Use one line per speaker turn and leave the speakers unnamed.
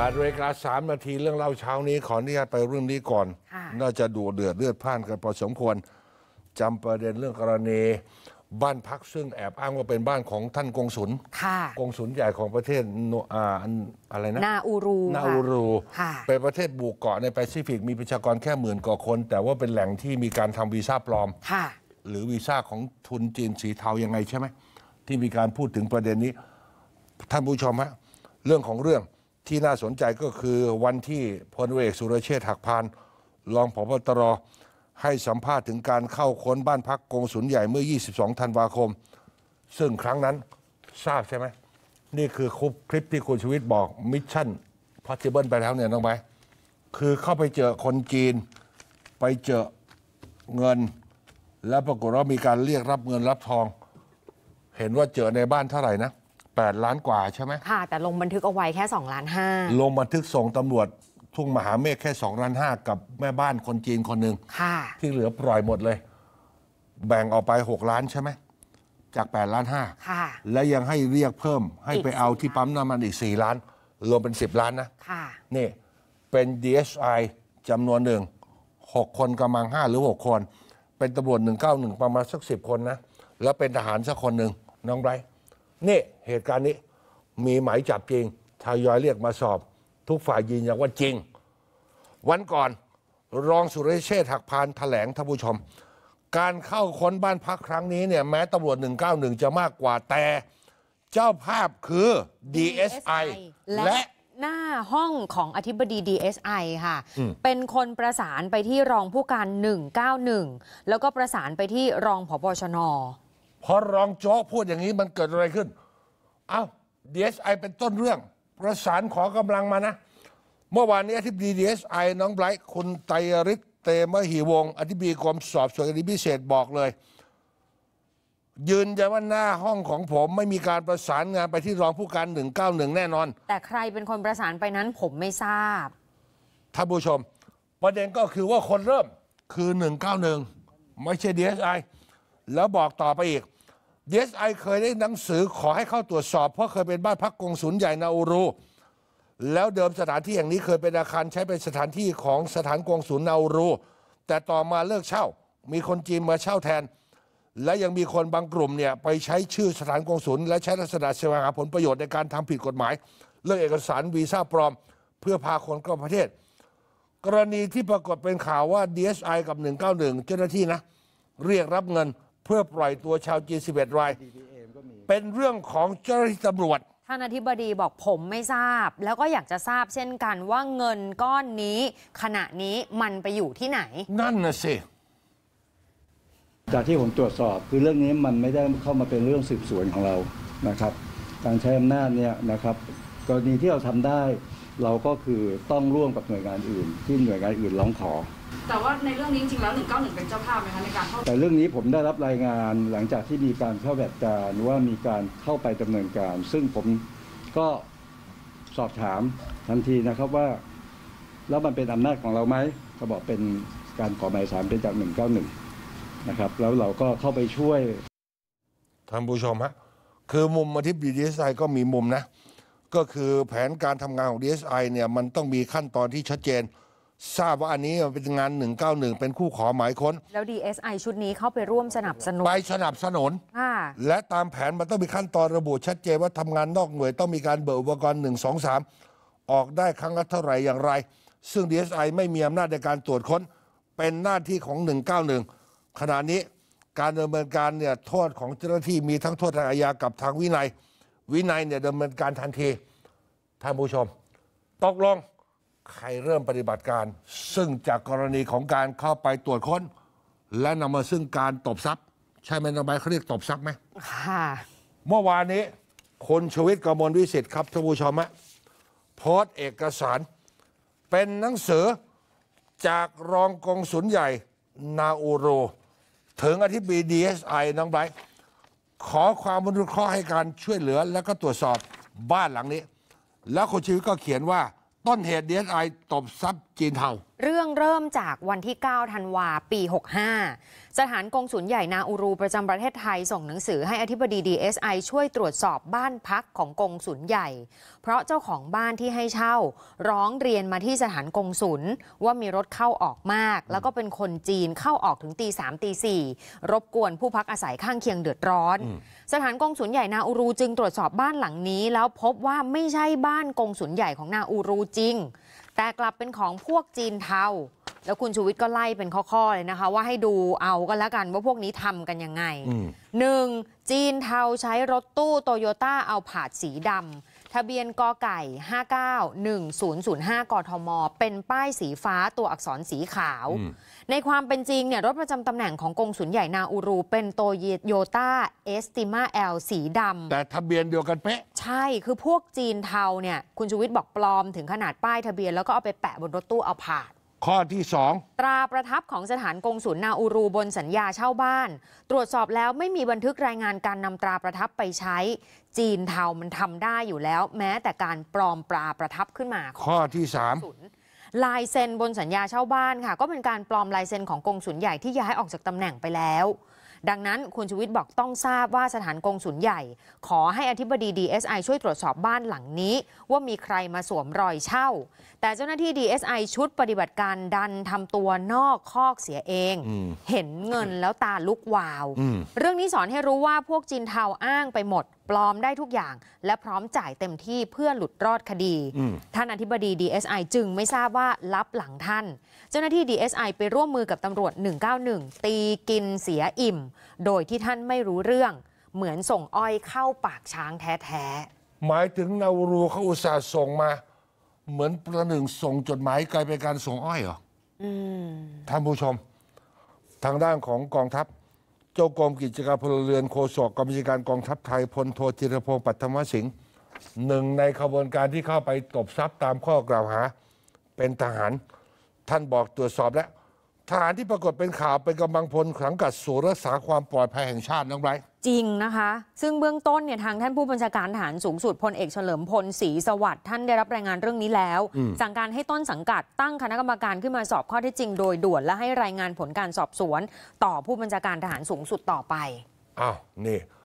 บาดเวลาสามนาทีเรื่องเล่าเช้านี้ขออนุญาตไปเรื่องนี้ก่อน น่าจะดูเดือดเลือดพ่านกันพอสมควรจำประเด็นเรื่องกรณี บ้านพักซึ่งแอบอ้างว่าเป็นบ้านของท่านกงศุลกงศุลใหญ่ของประเทศอาอะไรนะนาอู
รูนาอูร
ูเป็นประเทศบุกเกาะในแปซิฟิก มีประชากรแค่หมื่นกว่าคน แต่ว่าเป็นแหล่งที่มีการทำวีซ่าปลอมหรือวีซ่าของทุนจีนสีเทายังไงใช่ไหมที่มีการพูดถึงประเด็นนี้ท่านผู้ชมฮะเรื่องของเรื่องที่น่าสนใจก็คือวันที่พลเอกสุรเชษฐ์หักพานรองผบตร ให้สัมภาษณ์ถึงการเข้าค้นบ้านพักกงสุนยใหญ่เมื่อ 22 ธันวาคม ซึ่งครั้งนั้นทราบใช่ไหม นี่คือคลิปที่คุณชีวิตบอกมิชชั่นพอสิเบิลไปแล้วเนี่ยต้องไปคือเข้าไปเจอคนจีน ไปเจอเงินแล้วปรากฏว่ามีการเรียกรับเงินรับทอง เห็นว่าเจอในบ้านเท่าไหร่นะ8 ล้านกว่าใช่ไหม
ค่ะ แต่ลงบันทึกเอาไว้แค่2ล้านห้า
ลงบันทึกส่งตำรวจ ทุ่งมหาเมฆแค่2ล้านห้ากับแม่บ้านคนจีนคนหนึ่งค่ะ ที่เหลือปล่อยหมดเลย แบ่งออกไป 6 ล้านใช่ไหมจาก8ล้านห้าค่ะ และยังให้เรียกเพิ่ม ให้ไปเอาที่ปั๊มน้ำมันอีก 4 ล้าน รวมเป็น 10 ล้านนะ ค่ะ นี่ เป็น DSI จำนวนหนึ่ง6คนกำลัง5หรือ 6 คนเป็นตำรวจ191 ประมาณสัก10 คนนะแล้วเป็นทหารสักคนหนึ่งน้องไบรนี่เหตุการณ์นี้มีหมายจับจริงทยอยเรียกมาสอบทุกฝ่ายยืนยันว่าจริง วันก่อนรองสุรเชษฐ์หักพานแถลงท่านผู้ชม การเข้าค้นบ้านพักครั้งนี้เนี่ยแม้ตำรวจ191จะมากกว่าแต่เจ้าภาพคือ DSI และ
หน้าห้องของอธิบดี DSI ค่ะ เป็นคนประสานไปที่รองผู้การ 191 แล้วก็ประสานไปที่รองผบชน
พอรองโจ๊กพูดอย่างนี้มันเกิดอะไรขึ้น เอา้า DSI เป็นต้นเรื่อง ประสานขอกำลังมานะ เมื่อวานนี้อธิบดี DSI น้องไบรท์คุณไตรฤทธิ์เตมหีวง อธิบดีกรมสอบสวนคดีพิเศษบอกเลย ยืนยันว่าหน้าห้องของผมไม่มีการประสานงานไปที่รองผู้การ 191 แน่นอน
แต่ใครเป็นคนประสานไปนั้นผมไม่ทราบ
ท่านผู้ชม ประเด็นก็คือว่าคนเริ่มคือ 191 ไม่ใช่ DSI แล้วบอกต่อไปอีก Yes I เคยได้หนังสือขอให้เข้าตรวจสอบ เพราะเคยเป็นบ้านพักกงศูนย์ใหญ่นาอูรูแล้วเดิมสถานที่แห่งนี้เคยเป็นอาคารใช้เป็นสถานที่ของสถานกงศูนย์นาอูรูแต่ต่อมาเลิกเช่า มีคนจีนมาเช่าแทน และยังมีคนบางกลุ่มเนี่ยไปใช้ชื่อสถานกงศูนย์และใช้ลักษณะเสวงหาผลประโยชน์ในการทำผิดกฎหมายเรื่องเอกสารวีซ่าปลอม เพื่อพาคนเข้าประเทศ กรณีที่ปรากฏเป็นข่าวว่า DSI กับ 191 เจ้าหน้าที่นะ เรียกรับเงินเพื่อปล่อยตัวชาวจีน11รายเป็นเรื่องของเจ้าหน้าที่ตำรวจ
ท่านอธิบดีบอกผมไม่ทราบ แล้วก็อยากจะทราบเช่นกันว่าเงินก้อนนี้ ขณะนี้มันไปอยู่ที่ไหน
นั่นนะสิจากที่ผมตรวจสอบ คือเรื่องนี้มันไม่ได้เข้ามาเป็นเรื่องสืบสวนของเรานะครับการใช้อำนาจเนี่ยนะครับกรณีที่เราทำได้ เราก็คือต้องร่วมกับหน่วยงานอื่น ที่หน่วยงานอื่นร้องขอ
แต่ว่าในเรื่องนี้จริงๆแล้ว 191 เป็นเจ้าภาพไหมคะในการเข้าแ
ต่เรื่องนี้ผมได้รับรายงานหลังจากที่มีการเข้าแบบการว่ามีการเข้าไปดำเนินการ ซึ่งผมก็สอบถามทันทีนะครับว่าแล้วมันเป็นอำนาจของเราไหมเขาบอกเป็นการขอหมายสารเป็นจาก 191 นะครับแล้วเราก็เข้าไปช่วยท่านผู้ชมฮะคือมุมอธิบดีดีเอสไอก็มีมุมนะก็คือแผนการทำงานของดีเอสไอเนี่ยมันต้องมีขั้นตอนที่ชัดเจนทราบว่าอันนี้ป็นเป็นงาน 191 เป็นคู่ขอหมายค้น
แล้ว DSI ชุดนี้เข้าไปร่วมสนับ
สนุน ไปสนับสนุนและตามแผนมันต้องมีขั้นตอนระบุชัดเจนว่าทำงานนอกหน่วยต้องมีการเบิกอุปกรณ์ 1 2 3 ออกได้ครั้งละเท่าไหร่อย่างไร ซึ่ง DSI ไม่มีอำนาจในการตรวจค้นเป็นหน้าที่ของ 191 ขณะนี้การดำเนินการเนี่ยโทษของเจ้าหน้าที่มีทั้งโทษทางอาญากับทางวินัย วินัยเนี่ยดำเนินการทันทีท่านผู้ชมตกลงใครเริ่มปฏิบัติการซึ่งจากกรณีของการเข้าไปตรวจค้นและนำมาซึ่งการตบทรัพย์ ใช่ไหมน้องใบเขาเรียกตบทรัพย์ไหมค่ะ เมื่อวานนี้คนชวิตกมลวิสิทธิ์ครับท่านผู้ชมฮะโพสต์เอกสารเป็นหนังสือจากรองกองสุนใหญ่นาอูโร ถึงอธิบดีดีเอสไอน้องไบรขอความมุ่งมั่หให้การช่วยเหลือ และก็ตรวจสอบบ้านหลังนี้ แล้วคนชีวิตก็เขียนว่าต้นเหตุดีเอสไอตบซับจีนเทา
เรื่องเริ่มจากวันที่ 9 ธันวาปี 65 สถานกงศูนย์ใหญ่นาอูรูประจำประเทศไทยส่งหนังสือให้อธิบดี DSI ช่วยตรวจสอบบ้านพักของกงศูนย์ใหญ่ เพราะเจ้าของบ้านที่ให้เช่า ร้องเรียนมาที่สถานกงศูนย์ว่ามีรถเข้าออกมาก แล้วก็เป็นคนจีนเข้าออกถึงตี 3 ตี 4 รบกวนผู้พักอาศัยข้างเคียงเดือดร้อน สถานกงศูนย์ใหญ่นาอูรูจึงตรวจสอบบ้านหลังนี้ แล้วพบว่าไม่ใช่บ้านกงศูนย์ใหญ่ของนาอูรูจริงแต่กลับเป็นของพวกจีนเทา แล้วคุณชูวิทย์ก็ไล่เป็นข้อ ๆ เลยนะคะ ว่าให้ดูเอาก็แล้วกันว่าพวกนี้ทำกันยังไงหนึ่งจีนเทาใช้รถตู้ โตโยต้าเอาผาดสีดำทะเบียนกไก่ 591005 กทม เป็นป้ายสีฟ้าตัวอักษรสีขาว ในความเป็นจริงเนี่ยรถประจำตำแหน่งของกงสุนใหญ่นาอูรู เป็นโตโยต้า เอสติมาแอลสีด
ำแต่ทะเบียนเดียวกันเป๊ะ
ใช่คือพวกจีนเทาเนี่ยคุณชูวิทย์บอกปลอมถึงขนาดป้ายทะเบียนแล้วก็เอาไปแปะบนรถตู้เอาผาด
ข้อที่2
ตราประทับของสถานกงศูนย์นาอูรูบนสัญญาเช่าบ้าน ตรวจสอบแล้วไม่มีบันทึกรายงานการนำตราประทับไปใช้ จีนเทามันทำได้อยู่แล้ว แม้แต่การปลอมปราประทับขึ้นมา ข้อที่3ลายเซ็นบนสัญญาเช่าบ้านค่ะ ก็เป็นการปลอมลายเซ็นของกงศูนย์ใหญ่ที่ย้ายออกจากตำแหน่งไปแล้วดังนั้นคุณชูวิทย์บอกต้องทราบว่าสถานกงสุลใหญ่ ขอให้อธิบดี DSI ช่วยตรวจสอบบ้านหลังนี้ ว่ามีใครมาสวมรอยเช่า แต่เจ้าหน้าที่ DSI ชุดปฏิบัติการดันทำตัวนอกคอกเสียเอง เห็นเงินแล้วตาลุกวาว เรื่องนี้สอนให้รู้ว่าพวกจีนเทาอ้างไปหมดปลอมได้ทุกอย่างและพร้อมจ่ายเต็มที่เพื่อหลุดรอดคดี ท่านอธิบดี DSI จึงไม่ทราบว่ารับหลังท่าน เจ้าหน้าที่ DSI ไปร่วมมือกับตำรวจ 191 ตีกินเสียอิ่ม โดยที่ท่านไม่รู้เรื่อง เหมือนส่งอ้อยเข้าปากช้างแท้
ๆ หมายถึงนารูเขาอุตส่าห์ส่งมาเหมือนประหนึ่งส่งจดหมายกลายเป็นการส่งอ้อยเหรอท่านผู้ชมทางด้านของกองทัพจ้ากรมกิจการพลเรือนโคศกกรมกิจการกองทัพไทยพลโทจิรพงศ์ปัทมสิงห์หนึ่งในขบวนการที่เข้าไปตบทรัพย์ตามข้อกล่าวหา เป็นทหารท่านบอกตรวจสอบแล้วทหารที่ปรากฏเป็นข่าวเป็นกำลังพลขังกัดศูนย์รักษาความปลอดภัยแห่งชาติน้องไบรจริง
นะคะ ซึ่งเบื้องต้นเนี่ยทางท่านผู้บัญชาการทหารสูงสุดพลเอกเฉลิมพลศรีสวัสดิ์ท่านได้รับรายงานเรื่องนี้แล้ว สั่งการให้ต้นสังกัดตั้งคณะกรรมการขึ้นมาสอบข้อเท็จจริงโดย ด่วน และให้รายงานผลการสอบสวนต่อผู้บัญชาการทหารสูงสุดต่อไป
อ้าวนี่